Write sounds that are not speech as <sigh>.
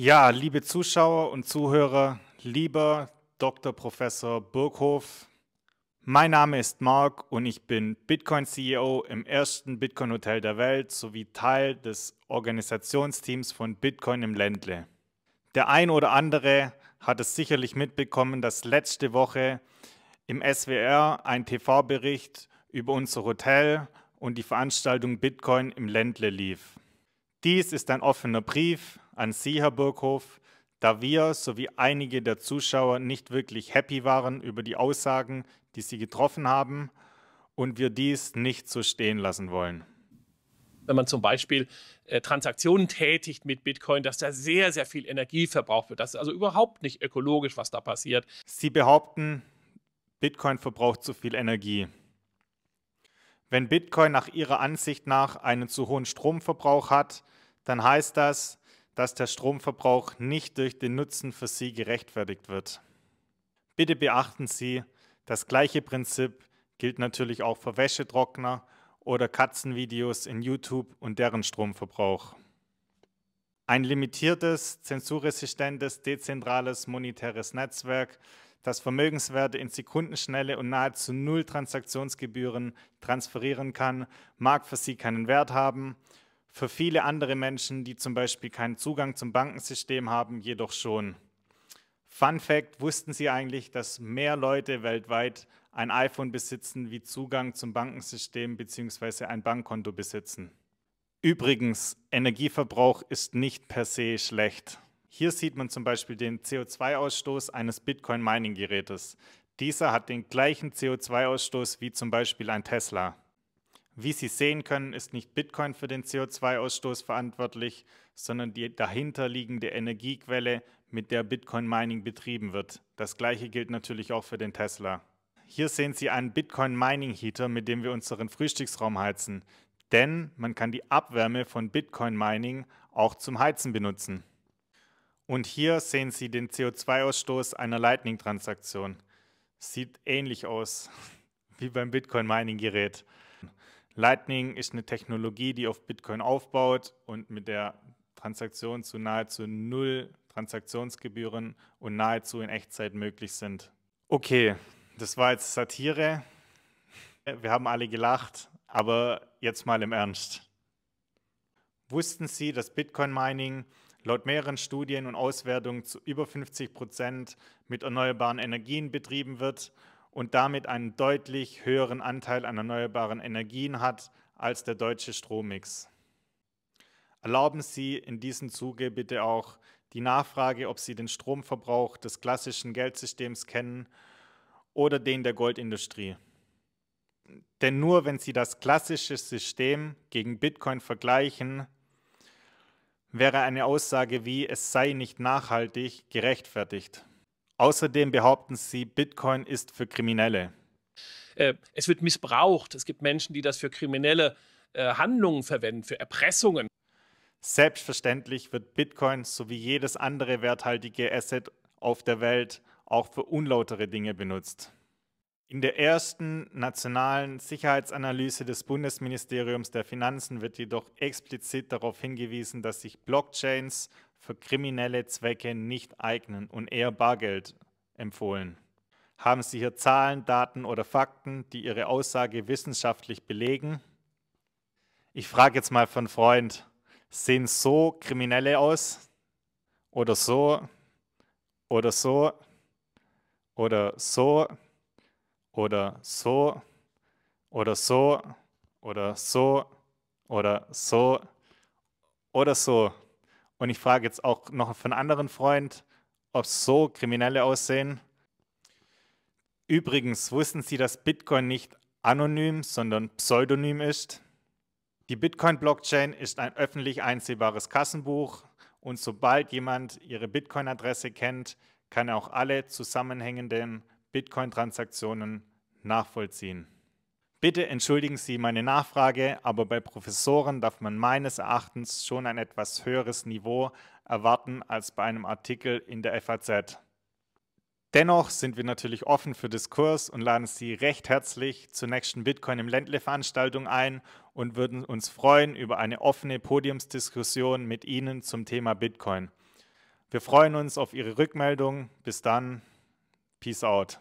Ja, liebe Zuschauer und Zuhörer, lieber Dr. Professor Burghof, mein Name ist Marc und ich bin Bitcoin-CEO im ersten Bitcoin-Hotel der Welt sowie Teil des Organisationsteams von Bitcoin im Ländle. Der ein oder andere hat es sicherlich mitbekommen, dass letzte Woche im SWR ein TV-Bericht über unser Hotel und die Veranstaltung Bitcoin im Ländle lief. Dies ist ein offener Brief an Sie, Herr Burghof, da wir sowie einige der Zuschauer nicht wirklich happy waren über die Aussagen, die Sie getroffen haben und wir dies nicht so stehen lassen wollen. Wenn man zum Beispiel äh, Transaktionen tätigt mit Bitcoin, dass da sehr, sehr viel Energie verbraucht wird. Das ist also überhaupt nicht ökologisch, was da passiert. Sie behaupten, Bitcoin verbraucht zu viel Energie. Wenn Bitcoin nach Ihrer Ansicht nach einen zu hohen Stromverbrauch hat, dann heißt das, dass der Stromverbrauch nicht durch den Nutzen für Sie gerechtfertigt wird. Bitte beachten Sie, das gleiche Prinzip gilt natürlich auch für Wäschetrockner oder Katzenvideos in YouTube und deren Stromverbrauch. Ein limitiertes, zensurresistentes, dezentrales monetäres Netzwerk das Vermögenswerte in Sekundenschnelle und nahezu null Transaktionsgebühren transferieren kann, mag für Sie keinen Wert haben, für viele andere Menschen, die zum Beispiel keinen Zugang zum Bankensystem haben, jedoch schon. Fun Fact, wussten Sie eigentlich, dass mehr Leute weltweit ein iPhone besitzen, wie Zugang zum Bankensystem bzw. ein Bankkonto besitzen? Übrigens, Energieverbrauch ist nicht per se schlecht. Hier sieht man zum Beispiel den CO2-Ausstoß eines Bitcoin-Mining-Gerätes. Dieser hat den gleichen CO2-Ausstoß wie zum Beispiel ein Tesla. Wie Sie sehen können, ist nicht Bitcoin für den CO2-Ausstoß verantwortlich, sondern die dahinterliegende Energiequelle, mit der Bitcoin-Mining betrieben wird. Das gleiche gilt natürlich auch für den Tesla. Hier sehen Sie einen Bitcoin-Mining-Heater, mit dem wir unseren Frühstücksraum heizen. Denn man kann die Abwärme von Bitcoin-Mining auch zum Heizen benutzen. Und hier sehen Sie den CO2-Ausstoß einer Lightning-Transaktion. Sieht ähnlich aus <laughs> wie beim Bitcoin-Mining-Gerät. Lightning ist eine Technologie, die auf Bitcoin aufbaut und mit der Transaktion zu nahezu null Transaktionsgebühren und nahezu in Echtzeit möglich sind. Okay, das war jetzt Satire. Wir haben alle gelacht, aber jetzt mal im Ernst. Wussten Sie, dass Bitcoin Mining laut mehreren Studien und Auswertungen zu über 50 Prozent mit erneuerbaren Energien betrieben wird und damit einen deutlich höheren Anteil an erneuerbaren Energien hat als der deutsche Strommix. Erlauben Sie in diesem Zuge bitte auch die Nachfrage, ob Sie den Stromverbrauch des klassischen Geldsystems kennen oder den der Goldindustrie. Denn nur wenn Sie das klassische System gegen Bitcoin vergleichen, wäre eine Aussage wie es sei nicht nachhaltig gerechtfertigt. Außerdem behaupten sie, Bitcoin ist für Kriminelle. Äh, es wird missbraucht. Es gibt Menschen, die das für kriminelle äh, Handlungen verwenden, für Erpressungen. Selbstverständlich wird Bitcoin sowie jedes andere werthaltige Asset auf der Welt auch für unlautere Dinge benutzt. In der ersten nationalen Sicherheitsanalyse des Bundesministeriums der Finanzen wird jedoch explizit darauf hingewiesen, dass sich Blockchains für kriminelle Zwecke nicht eignen und eher Bargeld empfohlen. Haben Sie hier Zahlen, Daten oder Fakten, die Ihre Aussage wissenschaftlich belegen? Ich frage jetzt mal von Freund, sehen so Kriminelle aus? Oder so? Oder so? Oder so? oder so oder so oder so oder so oder so. Und ich frage jetzt auch noch von anderen Freund, ob so Kriminelle aussehen. Übrigens wussten Sie, dass Bitcoin nicht anonym, sondern pseudonym ist. Die Bitcoin-Blockchain ist ein öffentlich einsehbares Kassenbuch und sobald jemand Ihre Bitcoin-Adresse kennt, kann er auch alle zusammenhängenden Bitcoin-Transaktionen nachvollziehen. Bitte entschuldigen Sie meine Nachfrage, aber bei Professoren darf man meines Erachtens schon ein etwas höheres Niveau erwarten als bei einem Artikel in der FAZ. Dennoch sind wir natürlich offen für Diskurs und laden Sie recht herzlich zur nächsten Bitcoin im Ländle-Veranstaltung ein und würden uns freuen über eine offene Podiumsdiskussion mit Ihnen zum Thema Bitcoin. Wir freuen uns auf Ihre Rückmeldung. Bis dann. Peace out.